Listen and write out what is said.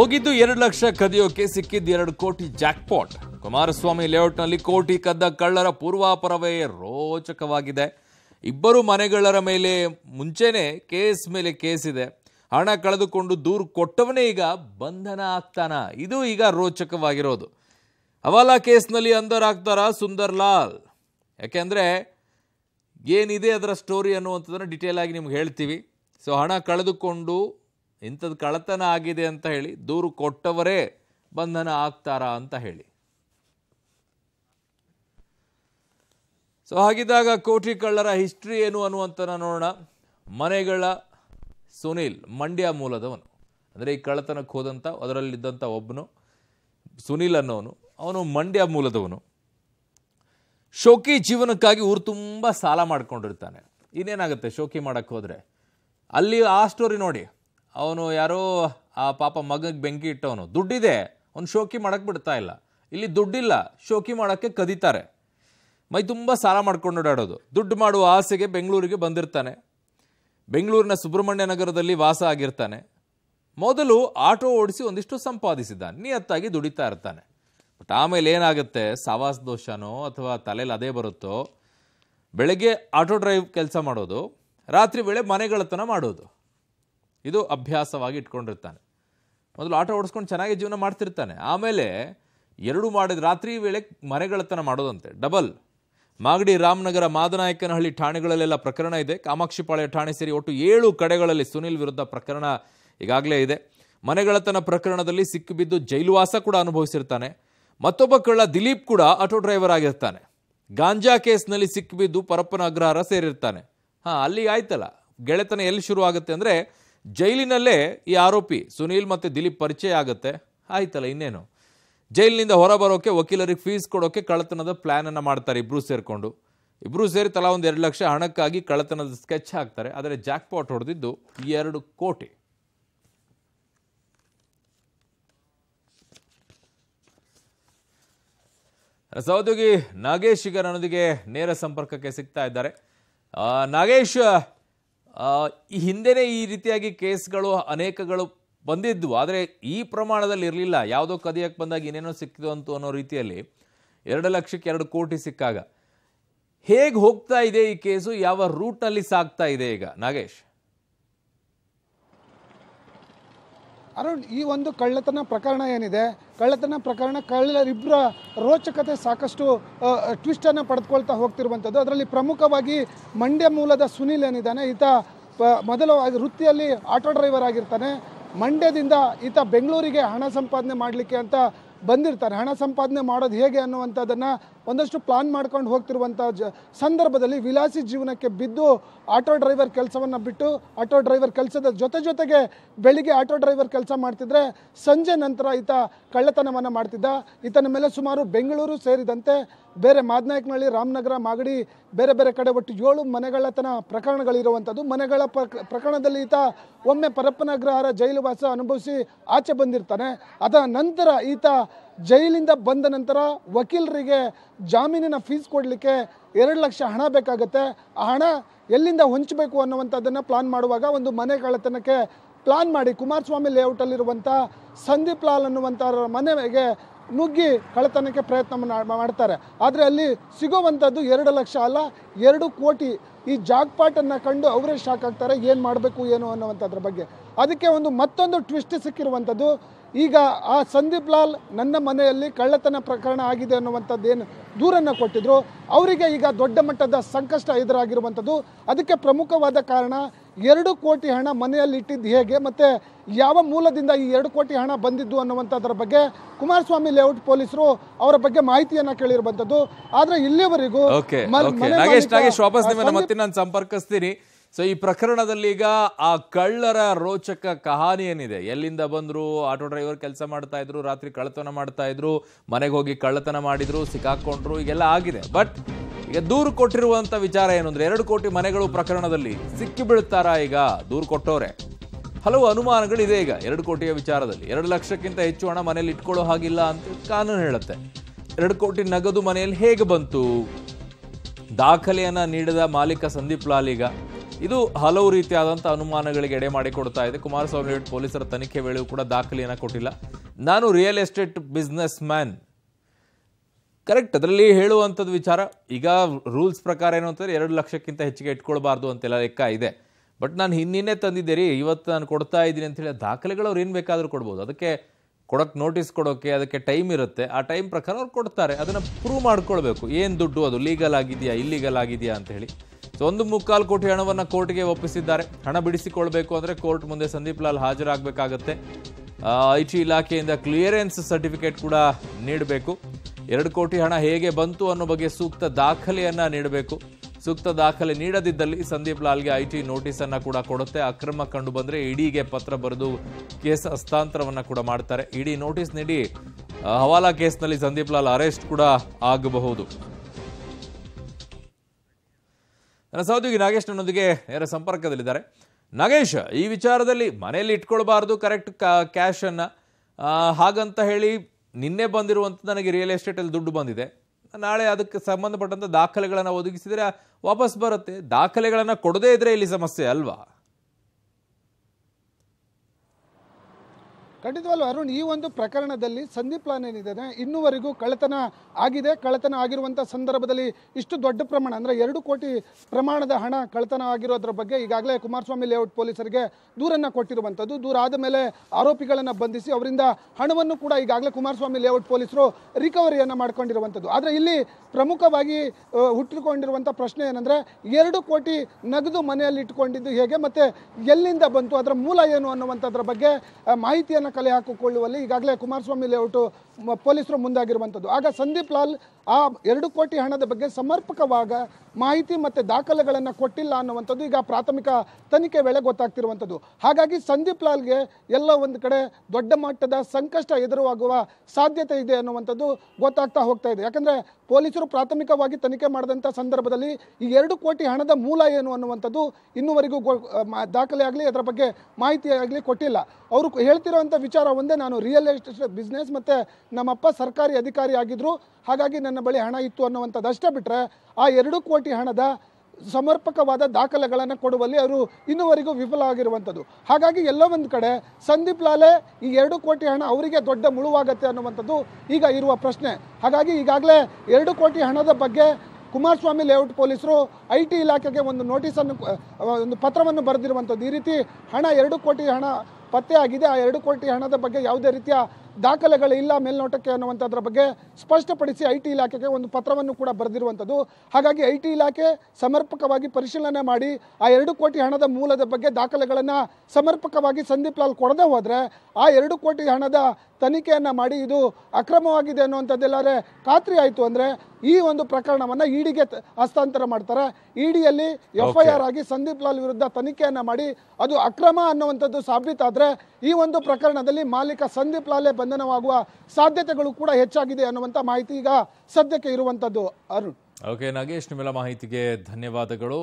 ಹೋಗಿದ್ದು ಎರಡು ಲಕ್ಷ ಕದಿಯೋಕೆ ಸಿಕ್ಕಿದ್ದು ಎರಡು ಕೋಟಿ ಜಾಕ್ಪಾಟ್ ಕುಮಾರಸ್ವಾಮಿ ಲೇಔಟ್ನಲ್ಲಿ ಕೋಟಿ ಕದ್ದ ಕಳ್ಳರ ಪೂರ್ವಾಪರವೇ ರೋಚಕವಾಗಿದೆ ಇಬ್ಬರು ಮನೆಗಳರ ಮೇಲೆ ಮುಂಚೆನೆ ಕೇಸ್ ಮೇಲೆ ಕೇಸ್ ಇದೆ ಹಣ ಕಳೆದುಕೊಂಡು ದೂರು ಕೊಟ್ಟವನೇ ಈಗ ಬಂಧನ ಆಗ್ತಾನ ಇದು ಈಗ ರೋಚಕವಾಗಿರೋದು ಹವಾಲಾ ಕೇಸ್ನಲ್ಲಿ ಅಂದರಾಗ್ತಾರ ಸುಂದರ್ ಲಾಲ್ ಯಾಕೆಂದರೆ ಏನಿದೆ ಅದರ ಸ್ಟೋರಿ ಅನ್ನುವಂಥದ್ದನ್ನು ಆಗಿ ನಿಮ್ಗೆ ಹೇಳ್ತೀವಿ ಸೊ ಹಣ ಕಳೆದುಕೊಂಡು ಇಂಥದ್ದು ಕಳತನ ಆಗಿದೆ ಅಂತ ಹೇಳಿ ದೂರು ಕೊಟ್ಟವರೇ ಬಂಧನ ಆಗ್ತಾರಾ ಅಂತ ಹೇಳಿ ಸೊ ಹಾಗಿದ್ದಾಗ ಕೋಟಿ ಕಳ್ಳರ ಹಿಸ್ಟ್ರಿ ಏನು ಅನ್ನುವಂಥನ ನೋಡೋಣ ಮನೆಗಳ ಸುನೀಲ್ ಮಂಡ್ಯ ಮೂಲದವನು ಅಂದರೆ ಈ ಕಳತನಕ್ಕೆ ಹೋದಂಥ ಅದರಲ್ಲಿದ್ದಂಥ ಒಬ್ಬನು ಸುನೀಲ್ ಅನ್ನೋನು ಅವನು ಮಂಡ್ಯ ಮೂಲದವನು ಶೋಕಿ ಜೀವನಕ್ಕಾಗಿ ಊರು ತುಂಬ ಸಾಲ ಮಾಡ್ಕೊಂಡಿರ್ತಾನೆ ಇನ್ನೇನಾಗುತ್ತೆ ಶೋಕಿ ಮಾಡೋಕ್ಕೆ ಹೋದರೆ ಅಲ್ಲಿ ಆ ಸ್ಟೋರಿ ನೋಡಿ ಅವನು ಯಾರೋ ಆ ಪಾಪ ಮಗಗೆ ಬೆಂಕಿ ಇಟ್ಟವನು ದುಡ್ಡಿದೆ ಅವ್ನು ಶೋಕಿ ಮಾಡೋಕ್ಕೆ ಬಿಡ್ತಾ ಇಲ್ಲ ಇಲ್ಲಿ ದುಡ್ಡಿಲ್ಲ ಶೋಕಿ ಮಾಡೋಕ್ಕೆ ಕದೀತಾರೆ ಮೈ ತುಂಬ ಸಾಲ ಮಾಡ್ಕೊಂಡು ಓಡಾಡೋದು ದುಡ್ಡು ಮಾಡುವ ಆಸೆಗೆ ಬೆಂಗಳೂರಿಗೆ ಬಂದಿರ್ತಾನೆ ಬೆಂಗಳೂರಿನ ಸುಬ್ರಹ್ಮಣ್ಯ ನಗರದಲ್ಲಿ ವಾಸ ಆಗಿರ್ತಾನೆ ಮೊದಲು ಆಟೋ ಓಡಿಸಿ ಒಂದಿಷ್ಟು ಸಂಪಾದಿಸಿದ ನಿಯತ್ತಾಗಿ ದುಡಿತಾ ಇರ್ತಾನೆ ಬಟ್ ಆಮೇಲೆ ಏನಾಗುತ್ತೆ ಸಾವಾಸ ದೋಷನೋ ಅಥವಾ ತಲೆಯಲ್ಲಿ ಅದೇ ಬರುತ್ತೋ ಬೆಳಗ್ಗೆ ಆಟೋ ಡ್ರೈವ್ ಕೆಲಸ ಮಾಡೋದು ರಾತ್ರಿ ವೇಳೆ ಮನೆಗಳತನ ಮಾಡೋದು ಇದು ಅಭ್ಯಾಸವಾಗಿ ಇಟ್ಕೊಂಡಿರ್ತಾನೆ ಮೊದಲು ಆಟೋ ಓಡಿಸ್ಕೊಂಡು ಚೆನ್ನಾಗಿ ಜೀವನ ಮಾಡ್ತಿರ್ತಾನೆ ಆಮೇಲೆ ಎರಡು ಮಾಡಿದ ರಾತ್ರಿ ವೇಳೆ ಮನೆಗಳತನ ಮಾಡೋದಂತೆ ಡಬಲ್ ಮಾಗಡಿ ರಾಮನಗರ ಮಾದನಾಯಕನಹಳ್ಳಿ ಠಾಣೆಗಳಲ್ಲೆಲ್ಲ ಪ್ರಕರಣ ಇದೆ ಕಾಮಾಕ್ಷಿಪಾಳ್ಯ ಠಾಣೆ ಸೇರಿ ಒಟ್ಟು ಏಳು ಕಡೆಗಳಲ್ಲಿ ಸುನಿಲ್ ವಿರುದ್ಧ ಪ್ರಕರಣ ಈಗಾಗಲೇ ಇದೆ ಮನೆಗಳತನ ಪ್ರಕರಣದಲ್ಲಿ ಸಿಕ್ಕಿಬಿದ್ದು ಜೈಲುವಾಸ ಕೂಡ ಅನುಭವಿಸಿರ್ತಾನೆ ಮತ್ತೊಬ್ಬ ಕಳ್ಳ ದಿಲೀಪ್ ಕೂಡ ಆಟೋ ಡ್ರೈವರ್ ಆಗಿರ್ತಾನೆ ಗಾಂಜಾ ಕೇಸ್ನಲ್ಲಿ ಸಿಕ್ಕಿಬಿದ್ದು ಪರಪ್ಪನ ಅಗ್ರಹಾರ ಸೇರಿರ್ತಾನೆ ಹಾಂ ಅಲ್ಲಿ ಆಯ್ತಲ್ಲ ಗೆಳೆತನ ಎಲ್ಲಿ ಶುರು ಆಗುತ್ತೆ ಅಂದರೆ ಜೈಲಿನಲ್ಲೇ ಈ ಆರೋಪಿ ಸುನೀಲ್ ಮತ್ತು ದಿಲೀಪ್ ಪರಿಚಯ ಆಗುತ್ತೆ ಆಯ್ತಲ್ಲ ಇನ್ನೇನು ಜೈಲಿನಿಂದ ಹೊರ ಬರೋಕ್ಕೆ ವಕೀಲರಿಗೆ ಫೀಸ್ ಕೊಡೋಕ್ಕೆ ಕಳ್ಳತನದ ಪ್ಲ್ಯಾನನ್ನು ಮಾಡ್ತಾರೆ ಇಬ್ಬರೂ ಸೇರಿಕೊಂಡು ಇಬ್ಬರೂ ಸೇರಿ ತಲಾ ಒಂದು ಎರಡು ಲಕ್ಷ ಹಣಕ್ಕಾಗಿ ಕಳ್ಳತನದ ಸ್ಕೆಚ್ ಹಾಕ್ತಾರೆ ಆದರೆ ಜಾಕ್ಪಾಟ್ ಹೊಡೆದಿದ್ದು ಎರಡು ಕೋಟಿ ಸಹೋದ್ಯೋಗಿ ನಾಗೇಶ್ ಈಗ ನನ್ನೊಂದಿಗೆ ನೇರ ಸಂಪರ್ಕಕ್ಕೆ ಸಿಗ್ತಾ ಇದ್ದಾರೆ ನಾಗೇಶ್ ಈ ಹಿಂದೆನೇ ಈ ರೀತಿಯಾಗಿ ಕೇಸ್ಗಳು ಅನೇಕಗಳು ಬಂದಿದ್ದವು ಆದರೆ ಈ ಪ್ರಮಾಣದಲ್ಲಿ ಇರಲಿಲ್ಲ ಯಾವುದೋ ಕದಿಯಕ್ಕೆ ಬಂದಾಗ ಏನೇನೋ ಸಿಕ್ಕಿತು ಅಂತ ಅನ್ನೋ ರೀತಿಯಲ್ಲಿ ಎರಡು ಲಕ್ಷಕ್ಕೆ ಎರಡು ಕೋಟಿ ಸಿಕ್ಕಾಗ ಹೇಗೆ ಹೋಗ್ತಾ ಇದೆ ಈ ಕೇಸು ಯಾವ ರೂಟ್ನಲ್ಲಿ ಸಾಗ್ತಾ ಇದೆ ಈಗ ನಾಗೇಶ್ ಅರುಣ್ ಈ ಒಂದು ಕಳ್ಳತನ ಪ್ರಕರಣ ಏನಿದೆ ಕಳ್ಳತನ ಪ್ರಕರಣ ಕಳ್ಳರಿಬ್ಬರ ರೋಚಕತೆ ಸಾಕಷ್ಟು ಟ್ವಿಸ್ಟನ್ನು ಪಡೆದುಕೊಳ್ತಾ ಹೋಗ್ತಿರುವಂಥದ್ದು ಅದರಲ್ಲಿ ಪ್ರಮುಖವಾಗಿ ಮಂಡ್ಯ ಮೂಲದ ಸುನೀಲ್ ಏನಿದ್ದಾನೆ ಈತ ಮೊದಲು ವೃತ್ತಿಯಲ್ಲಿ ಆಟೋ ಡ್ರೈವರ್ ಆಗಿರ್ತಾನೆ ಮಂಡ್ಯದಿಂದ ಈತ ಬೆಂಗಳೂರಿಗೆ ಹಣ ಸಂಪಾದನೆ ಮಾಡಲಿಕ್ಕೆ ಅಂತ ಬಂದಿರ್ತಾನೆ ಹಣ ಸಂಪಾದನೆ ಮಾಡೋದು ಹೇಗೆ ಅನ್ನುವಂಥದ್ದನ್ನು ಒಂದಷ್ಟು ಪ್ಲಾನ್ ಮಾಡ್ಕೊಂಡು ಹೋಗ್ತಿರುವಂಥ ಜ ಸಂದರ್ಭದಲ್ಲಿ ವಿಲಾಸಿ ಜೀವನಕ್ಕೆ ಬಿದ್ದು ಆಟೋ ಡ್ರೈವರ್ ಕೆಲಸವನ್ನು ಬಿಟ್ಟು ಆಟೋ ಡ್ರೈವರ್ ಕೆಲಸದ ಜೊತೆ ಜೊತೆಗೆ ಬೆಳಿಗ್ಗೆ ಆಟೋ ಡ್ರೈವರ್ ಕೆಲಸ ಮಾಡ್ತಿದ್ರೆ ಸಂಜೆ ನಂತರ ಈತ ಕಳ್ಳತನವನ್ನು ಮಾಡ್ತಿದ್ದ ಈತನ ಮೇಲೆ ಸುಮಾರು ಬೆಂಗಳೂರು ಸೇರಿದಂತೆ ಬೇರೆ ಮಾದನಾಯಕನಹಳ್ಳಿ ರಾಮನಗರ ಮಾಗಡಿ ಬೇರೆ ಬೇರೆ ಕಡೆ ಒಟ್ಟು ಏಳು ಮನೆಗಳತನ ಪ್ರಕರಣಗಳಿರುವಂಥದ್ದು ಮನೆಗಳ ಪ್ರಕರಣದಲ್ಲಿ ಈತ ಒಮ್ಮೆ ಪರಪ್ಪನಗ್ರಹಾರ ಜೈಲು ವಾಸ ಅನುಭವಿಸಿ ಆಚೆ ಬಂದಿರ್ತಾನೆ ಅದರ ನಂತರ ಈತ ಜೈಲಿಂದ ಬಂದ ನಂತರ ವಕೀಲರಿಗೆ ಜಾಮೀನಿನ ಫೀಸ್ ಕೊಡಲಿಕ್ಕೆ ಎರಡು ಲಕ್ಷ ಹಣ ಬೇಕಾಗುತ್ತೆ ಆ ಹಣ ಎಲ್ಲಿಂದ ಹೊಂಚಬೇಕು ಅನ್ನುವಂಥದ್ದನ್ನು ಪ್ಲಾನ್ ಮಾಡುವಾಗ ಒಂದು ಮನೆ ಕಳ್ಳತನಕ್ಕೆ ಪ್ಲಾನ್ ಮಾಡಿ ಕುಮಾರಸ್ವಾಮಿ ಲೇಔಟಲ್ಲಿರುವಂಥ ಸಂದೀಪ್ ಲಾಲ್ ಅನ್ನುವಂಥವರ ಮನೆಗೆ ನುಗ್ಗಿ ಕಳ್ಳತನಕ್ಕೆ ಪ್ರಯತ್ನವನ್ನು ಮಾಡ್ತಾರೆ ಆದರೆ ಅಲ್ಲಿ ಸಿಗೋವಂಥದ್ದು ಎರಡು ಲಕ್ಷ ಅಲ್ಲ ಎರಡು ಕೋಟಿ ಈ ಜಾಗ್ಪಾಟನ್ನು ಕಂಡು ಅವರೇ ಶಾಕ್ ಆಗ್ತಾರೆ ಏನು ಮಾಡಬೇಕು ಏನು ಅನ್ನುವಂಥದ್ರ ಬಗ್ಗೆ ಅದಕ್ಕೆ ಒಂದು ಮತ್ತೊಂದು ಟ್ವಿಸ್ಟ್ ಸಿಕ್ಕಿರುವಂಥದ್ದು ಈಗ ಆ ಸಂದೀಪ್ ಲಾಲ್ ನನ್ನ ಮನೆಯಲ್ಲಿ ಕಳ್ಳತನ ಪ್ರಕರಣ ಆಗಿದೆ ಏನು ದೂರನ್ನು ಕೊಟ್ಟಿದ್ರು ಅವರಿಗೆ ಈಗ ದೊಡ್ಡ ಮಟ್ಟದ ಸಂಕಷ್ಟ ಎದುರಾಗಿರುವಂಥದ್ದು ಅದಕ್ಕೆ ಪ್ರಮುಖವಾದ ಕಾರಣ ಎರಡು ಕೋಟಿ ಹಣ ಮನೆಯಲ್ಲಿ ಇಟ್ಟಿದ್ದು ಹೇಗೆ ಮತ್ತು ಯಾವ ಮೂಲದಿಂದ ಈ ಎರಡು ಕೋಟಿ ಹಣ ಬಂದಿದ್ದು ಅನ್ನುವಂಥದ್ರ ಬಗ್ಗೆ ಕುಮಾರಸ್ವಾಮಿ ಲೇಔಟ್ ಪೊಲೀಸರು ಅವರ ಬಗ್ಗೆ ಮಾಹಿತಿಯನ್ನು ಕೇಳಿರುವಂಥದ್ದು ಆದರೆ ಇಲ್ಲಿಯವರೆಗೂ ಸಂಪರ್ಕಿಸ್ತೀನಿ ಸೊ ಈ ಪ್ರಕರಣದಲ್ಲಿ ಈಗ ಆ ಕಳ್ಳರ ರೋಚಕ ಕಹಾನಿ ಏನಿದೆ ಎಲ್ಲಿಂದ ಬಂದರು ಆಟೋ ಡ್ರೈವರ್ ಕೆಲಸ ಮಾಡ್ತಾ ಇದ್ರು ರಾತ್ರಿ ಕಳ್ಳತನ ಮಾಡ್ತಾ ಇದ್ರು ಮನೆಗೆ ಹೋಗಿ ಕಳ್ಳತನ ಮಾಡಿದ್ರು ಸಿಕ್ಕಾಕೊಂಡ್ರು ಈಗೆಲ್ಲ ಆಗಿದೆ ಬಟ್ ಈಗ ದೂರು ಕೊಟ್ಟಿರುವಂತ ವಿಚಾರ ಏನು ಅಂದರೆ ಎರಡು ಕೋಟಿ ಮನೆಗಳು ಪ್ರಕರಣದಲ್ಲಿ ಸಿಕ್ಕಿ ಬೀಳ್ತಾರಾ ಈಗ ದೂರು ಕೊಟ್ಟವ್ರೆ ಹಲವು ಅನುಮಾನಗಳಿದೆ ಈಗ ಎರಡು ಕೋಟಿಯ ವಿಚಾರದಲ್ಲಿ ಎರಡು ಲಕ್ಷಕ್ಕಿಂತ ಹೆಚ್ಚು ಹಣ ಮನೆಯಲ್ಲಿ ಇಟ್ಕೊಳ್ಳೋ ಹಾಗಿಲ್ಲ ಅಂತ ಕಾನೂನು ಹೇಳುತ್ತೆ ಎರಡು ಕೋಟಿ ನಗದು ಮನೆಯಲ್ಲಿ ಹೇಗೆ ಬಂತು ದಾಖಲೆಯನ್ನು ನೀಡಿದ ಮಾಲೀಕ ಸಂದೀಪ್ ಲಾಲ್ ಈಗ ಇದು ಹಲವು ರೀತಿಯಾದಂಥ ಅನುಮಾನಗಳಿಗೆ ಎಡೆ ಮಾಡಿಕೊಡ್ತಾ ಇದೆ ಕುಮಾರಸ್ವಾಮಿ ಪೊಲೀಸರ ತನಿಖೆ ವೇಳೆಯೂ ಕೂಡ ದಾಖಲೆಯನ್ನು ಕೊಟ್ಟಿಲ್ಲ ನಾನು real estate businessman correct ಅದರಲ್ಲಿ ಹೇಳುವಂಥದ್ದು ವಿಚಾರ ಈಗ ರೂಲ್ಸ್ ಪ್ರಕಾರ ಏನು ಅಂತಂದರೆ ಎರಡು ಲಕ್ಷಕ್ಕಿಂತ ಹೆಚ್ಚಿಗೆ ಇಟ್ಕೊಳ್ಬಾರ್ದು ಅಂತೆಲ್ಲ ಲೆಕ್ಕ ಇದೆ ಬಟ್ ನಾನು ಹಿಂದಿನೇ ತಂದಿದ್ದೆ ರೀ ಇವತ್ತು ನಾನು ಕೊಡ್ತಾ ಇದ್ದೀನಿ ಅಂತೇಳಿ ದಾಖಲೆಗಳು ಅವ್ರು ಏನು ಬೇಕಾದರೂ ಕೊಡ್ಬೋದು ಅದಕ್ಕೆ ಕೊಡೋಕ್ಕೆ ನೋಟಿಸ್ ಕೊಡೋಕ್ಕೆ ಅದಕ್ಕೆ ಟೈಮ್ ಇರುತ್ತೆ ಆ ಟೈಮ್ ಪ್ರಕಾರ ಅವ್ರು ಕೊಡ್ತಾರೆ ಅದನ್ನು ಪ್ರೂವ್ ಮಾಡ್ಕೊಳ್ಬೇಕು ಏನು ದುಡ್ಡು ಅದು ಲೀಗಲ್ ಆಗಿದೆಯಾ ಇಲ್ಲೀಗಲ್ ಆಗಿದೆಯಾ ಅಂತ ಹೇಳಿ ಸೊ ಒಂದು ಮುಕ್ಕಾಲು ಕೋಟಿ ಹಣವನ್ನು ಕೋರ್ಟ್ಗೆ ಒಪ್ಪಿಸಿದ್ದಾರೆ ಹಣ ಬಿಡಿಸಿಕೊಳ್ಬೇಕು ಅಂದರೆ ಕೋರ್ಟ್ ಮುಂದೆ ಸಂದೀಪ್ ಲಾಲ್ ಹಾಜರಾಗಬೇಕಾಗತ್ತೆ ಐ ಟಿ ಇಲಾಖೆಯಿಂದ ಕ್ಲಿಯರೆನ್ಸ್ ಸರ್ಟಿಫಿಕೇಟ್ ಕೂಡ ನೀಡಬೇಕು ಎರಡು ಕೋಟಿ ಹಣ ಹೇಗೆ ಬಂತು ಅನ್ನೋ ಬಗ್ಗೆ ಸೂಕ್ತ ದಾಖಲೆಯನ್ನು ನೀಡಬೇಕು ಸೂಕ್ತ ದಾಖಲೆ ನೀಡದಿದ್ದಲ್ಲಿ ಸಂದೀಪ್ ಲಾಲ್ಗೆ ಐ ಟಿ ನೋಟಿಸನ್ನು ಕೂಡ ಕೊಡುತ್ತೆ ಅಕ್ರಮ ಕಂಡು ಬಂದರೆ ಇಡಿಗೆ ಪತ್ರ ಬರೆದು ಕೇಸ್ ಹಸ್ತಾಂತರವನ್ನು ಕೂಡ ಮಾಡ್ತಾರೆ ಇಡಿ ನೋಟಿಸ್ ನೀಡಿ ಹವಾಲಾ ಕೇಸ್ನಲ್ಲಿ ಸಂದೀಪ್ ಲಾಲ್ ಅರೆಸ್ಟ್ ಕೂಡ ಆಗಬಹುದು ನನ್ನ ಸಹೋದ್ಯೋಗಿ ನಾಗೇಶ್ ನನ್ನೊಂದಿಗೆ ನೇರ ಸಂಪರ್ಕದಲ್ಲಿದ್ದಾರೆ ನಾಗೇಶ್ ಈ ವಿಚಾರದಲ್ಲಿ ಮನೆಯಲ್ಲಿ ಇಟ್ಕೊಳ್ಬಾರ್ದು ಕರೆಕ್ಟ್ ಕ್ಯಾಶನ್ನು ಹಾಗಂತ ಹೇಳಿ ನಿನ್ನೆ ಬಂದಿರುವಂಥ ನನಗೆ ರಿಯಲ್ ಎಸ್ಟೇಟಲ್ಲಿ ದುಡ್ಡು ಬಂದಿದೆ ನಾಳೆ ಅದಕ್ಕೆ ಸಂಬಂಧಪಟ್ಟಂಥ ದಾಖಲೆಗಳನ್ನು ಒದಗಿಸಿದರೆ ವಾಪಸ್ ಬರುತ್ತೆ ದಾಖಲೆಗಳನ್ನು ಕೊಡದೇ ಇದ್ದರೆ ಇಲ್ಲಿ ಸಮಸ್ಯೆ ಅಲ್ವಾ ಖಂಡಿತವಲ್ಲೂ ಅರುಣ್ ಈ ಒಂದು ಪ್ರಕರಣದಲ್ಲಿ ಸಂದೀಪ್ ಲಾನ್ ಏನಿದೆ ಇನ್ನುವರೆಗೂ ಕಳ್ಳತನ ಆಗಿದೆ ಕಳ್ಳತನ ಆಗಿರುವಂಥ ಸಂದರ್ಭದಲ್ಲಿ ಇಷ್ಟು ದೊಡ್ಡ ಪ್ರಮಾಣ ಅಂದರೆ ಎರಡು ಕೋಟಿ ಪ್ರಮಾಣದ ಹಣ ಕಳ್ಳತನ ಆಗಿರೋದ್ರ ಬಗ್ಗೆ ಈಗಾಗಲೇ ಕುಮಾರಸ್ವಾಮಿ ಲೇಔಟ್ ಪೊಲೀಸರಿಗೆ ದೂರನ್ನು ಕೊಟ್ಟಿರುವಂಥದ್ದು ದೂರ ಆದ ಮೇಲೆ ಆರೋಪಿಗಳನ್ನು ಬಂಧಿಸಿ ಅವರಿಂದ ಹಣವನ್ನು ಕೂಡ ಈಗಾಗಲೇ ಕುಮಾರಸ್ವಾಮಿ ಲೇಔಟ್ ಪೊಲೀಸರು ರಿಕವರಿಯನ್ನು ಮಾಡ್ಕೊಂಡಿರುವಂಥದ್ದು ಆದರೆ ಇಲ್ಲಿ ಪ್ರಮುಖವಾಗಿ ಹುಟ್ಟಿಕೊಂಡಿರುವಂಥ ಪ್ರಶ್ನೆ ಏನಂದರೆ ಎರಡು ಕೋಟಿ ನಗದು ಮನೆಯಲ್ಲಿ ಇಟ್ಕೊಂಡಿದ್ದು ಹೇಗೆ ಮತ್ತು ಎಲ್ಲಿಂದ ಬಂತು ಅದರ ಮೂಲ ಏನು ಅನ್ನುವಂಥದ್ರ ಬಗ್ಗೆ ಮಾಹಿತಿಯನ್ನು ಕಲೆ ಹಾಕಿಕೊಳ್ಳುವಲ್ಲಿ ಈಗಾಗಲೇ ಕುಮಾರಸ್ವಾಮಿ ಲೇಔಟ್ ಪೊಲೀಸರು ಮುಂದಾಗಿರುವಂಥದ್ದು ಆಗ ಸಂದೀಪ್ ಲಾಲ್ ಆ ಎರಡು ಕೋಟಿ ಹಣದ ಬಗ್ಗೆ ಸಮರ್ಪಕವಾಗ ಮಾಹಿತಿ ಮತ್ತು ದಾಖಲೆಗಳನ್ನು ಕೊಟ್ಟಿಲ್ಲ ಅನ್ನುವಂಥದ್ದು ಈಗ ಪ್ರಾಥಮಿಕ ತನಿಖೆ ವೇಳೆ ಗೊತ್ತಾಗ್ತಿರುವಂಥದ್ದು ಹಾಗಾಗಿ ಸಂದೀಪ್ ಲಾಲ್ಗೆ ಎಲ್ಲ ಒಂದು ಕಡೆ ದೊಡ್ಡ ಮಟ್ಟದ ಸಂಕಷ್ಟ ಎದುರಾಗುವ ಸಾಧ್ಯತೆ ಇದೆ ಅನ್ನುವಂಥದ್ದು ಗೊತ್ತಾಗ್ತಾ ಹೋಗ್ತಾ ಇದೆ ಯಾಕಂದರೆ ಪೊಲೀಸರು ಪ್ರಾಥಮಿಕವಾಗಿ ತನಿಖೆ ಮಾಡಿದಂಥ ಸಂದರ್ಭದಲ್ಲಿ ಈ ಎರಡು ಕೋಟಿ ಹಣದ ಮೂಲ ಏನು ಅನ್ನುವಂಥದ್ದು ಇನ್ನೂವರೆಗೂ ದಾಖಲೆ ಆಗಲಿ ಅದರ ಬಗ್ಗೆ ಮಾಹಿತಿ ಆಗಲಿ ಕೊಟ್ಟಿಲ್ಲ ಅವರು ಹೇಳ್ತಿರೋಂಥ ವಿಚಾರ ಒಂದೇ ನಾನು ರಿಯಲ್ ಎಸ್ಟೇಟ್ ಬಿಸ್ನೆಸ್ ಮತ್ತು ನಮ್ಮಪ್ಪ ಸರ್ಕಾರಿ ಅಧಿಕಾರಿ ಆಗಿದ್ದರು ಹಾಗಾಗಿ ನನ್ನ ಬಳಿ ಹಣ ಇತ್ತು ಅನ್ನುವಂಥದ್ದು ಅಷ್ಟೇ ಬಿಟ್ಟರೆ ಆ ಎರಡು ಕೋಟಿ ಹಣದ ಸಮರ್ಪಕವಾದ ದಾಖಲೆಗಳನ್ನು ಕೊಡುವಲ್ಲಿ ಅವರು ಇನ್ನುವರೆಗೂ ವಿಫಲ ಆಗಿರುವಂಥದ್ದು ಹಾಗಾಗಿ ಎಲ್ಲೋ ಒಂದು ಕಡೆ ಸಂದೀಪ್ ಲಾಲೆ ಈ ಎರಡು ಕೋಟಿ ಹಣ ಅವರಿಗೆ ದೊಡ್ಡ ಮುಳುವಾಗತ್ತೆ ಅನ್ನುವಂಥದ್ದು ಈಗ ಇರುವ ಪ್ರಶ್ನೆ ಹಾಗಾಗಿ ಈಗಾಗಲೇ ಎರಡು ಕೋಟಿ ಹಣದ ಬಗ್ಗೆ ಕುಮಾರಸ್ವಾಮಿ ಲೇಔಟ್ ಪೊಲೀಸರು ಐ ಟಿ ಇಲಾಖೆಗೆ ಒಂದು ನೋಟಿಸನ್ನು ಒಂದು ಪತ್ರವನ್ನು ಬರೆದಿರುವಂಥದ್ದು ಈ ರೀತಿ ಹಣ ಎರಡು ಕೋಟಿ ಹಣ ಪತ್ತೆಯಾಗಿದೆ ಆ ಎರಡು ಕೋಟಿ ಹಣದ ಬಗ್ಗೆ ಯಾವುದೇ ರೀತಿಯ ದಾಖಲೆಗಳಿಲ್ಲ ಮೇಲ್ನೋಟಕ್ಕೆ ಅನ್ನುವಂಥದ್ರ ಬಗ್ಗೆ ಸ್ಪಷ್ಟಪಡಿಸಿ ಐ ಟಿ ಇಲಾಖೆಗೆ ಒಂದು ಪತ್ರವನ್ನು ಕೂಡ ಬರೆದಿರುವಂಥದ್ದು ಹಾಗಾಗಿ ಐ ಟಿ ಇಲಾಖೆ ಸಮರ್ಪಕವಾಗಿ ಪರಿಶೀಲನೆ ಮಾಡಿ ಆ ಎರಡು ಕೋಟಿ ಹಣದ ಮೂಲದ ಬಗ್ಗೆ ದಾಖಲೆಗಳನ್ನು ಸಮರ್ಪಕವಾಗಿ ಸಂದೀಪ್ ಲಾಲ್ ಕೊಡದೆ ಹೋದರೆ ಆ ಎರಡು ಕೋಟಿ ಹಣದ ತನಿಖೆಯನ್ನು ಮಾಡಿ ಇದು ಅಕ್ರಮವಾಗಿದೆ ಅನ್ನುವಂಥದ್ದೆಲ್ಲಾರೆ ಖಾತ್ರಿ ಆಯಿತು ಅಂದರೆ ಈ ಒಂದು ಪ್ರಕರಣವನ್ನು ಇಡಿಗೆ ಹಸ್ತಾಂತರ ಮಾಡ್ತಾರೆ ಇಡಿಯಲ್ಲಿ ಎಫ್ ಐ ಆರ್ ಆಗಿ ಸಂದೀಪ್ ಲಾಲ್ ವಿರುದ್ಧ ತನಿಖೆಯನ್ನು ಮಾಡಿ ಅದು ಅಕ್ರಮ ಅನ್ನುವಂಥದ್ದು ಸಾಬೀತಾದರೆ ಈ ಒಂದು ಪ್ರಕರಣದಲ್ಲಿ ಮಾಲೀಕ ಸಂದೀಪ್ ಲಾಲೆ ಬಂಧನವಾಗುವ ಸಾಧ್ಯತೆಗಳು ಕೂಡ ಹೆಚ್ಚಾಗಿದೆ ಅನ್ನುವಂಥ ಮಾಹಿತಿ ಈಗ ಸದ್ಯಕ್ಕೆ ಇರುವಂಥದ್ದು ಅರುಣ್ ಓಕೆ ನಾಗೇಶ್ ನಿಮ್ಮೆಲ್ಲ ಮಾಹಿತಿಗೆ ಧನ್ಯವಾದಗಳು